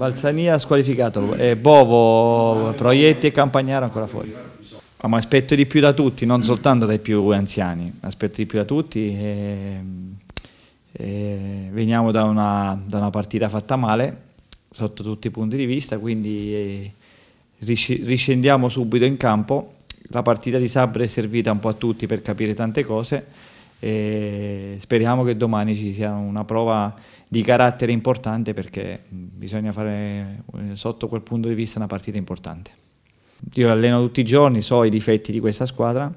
Valsania squalificato, eh, Bovo, Proietti e Campagnaro ancora fuori. Ma aspetto di più da tutti, non soltanto dai più anziani, aspetto di più da tutti. E, e veniamo da una, da una, partita fatta male, sotto tutti i punti di vista, quindi eh, riscendiamo subito in campo. La partita di Sabre è servita un po' a tutti per capire tante cose e speriamo che domani ci sia una prova di carattere importante perché bisogna fare eh, sotto quel punto di vista una partita importante. Io alleno tutti i giorni, so i difetti di questa squadra,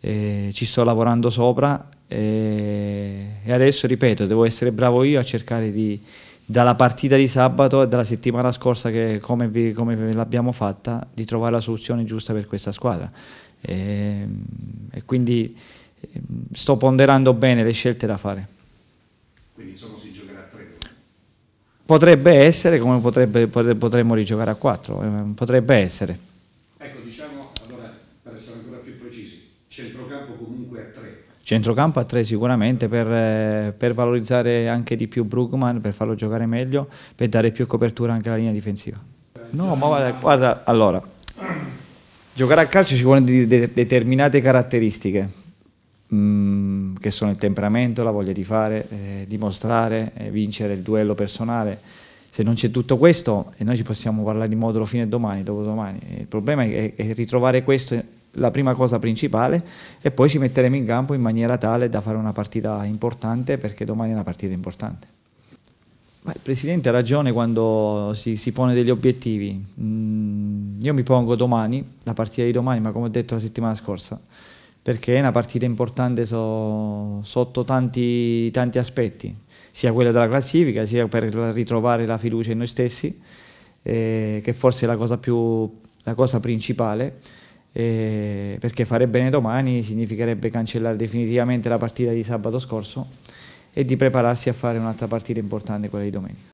eh, ci sto lavorando sopra eh, e adesso ripeto, devo essere bravo io a cercare di dalla partita di sabato e dalla settimana scorsa che come, vi, come l'abbiamo fatta di trovare la soluzione giusta per questa squadra eh, e quindi Ehm, sto ponderando bene le scelte da fare. Quindi insomma si giocherà a 3? Potrebbe essere come potrebbe, potremmo rigiocare a 4, eh, potrebbe essere. Ecco, diciamo, allora, per essere ancora più precisi, centrocampo comunque a 3. Centrocampo a 3 sicuramente per, eh, per valorizzare anche di più Brugman, per farlo giocare meglio, per dare più copertura anche alla linea difensiva. No, ma guarda, guarda allora, giocare a calcio ci vuole determinate caratteristiche Mm, che sono il temperamento, la voglia di fare, eh, dimostrare, eh, vincere il duello personale. Se non c'è tutto questo, e noi ci possiamo parlare di modulo fine domani, dopodomani, eh, il problema è, è ritrovare questo eh, la prima cosa principale e poi ci metteremo in campo in maniera tale da fare una partita importante perché domani è una partita importante. Ma il Presidente ha ragione quando si, si pone degli obiettivi. Mm, io mi pongo domani, la partita di domani, ma come ho detto la settimana scorsa, perché è una partita importante so, sotto tanti, tanti, aspetti, sia quella della classifica, sia per ritrovare la fiducia in noi stessi, eh, che forse è la cosa, più, la cosa principale, eh, perché fare bene domani significherebbe cancellare definitivamente la partita di sabato scorso e di prepararsi a fare un'altra partita importante, quella di domenica.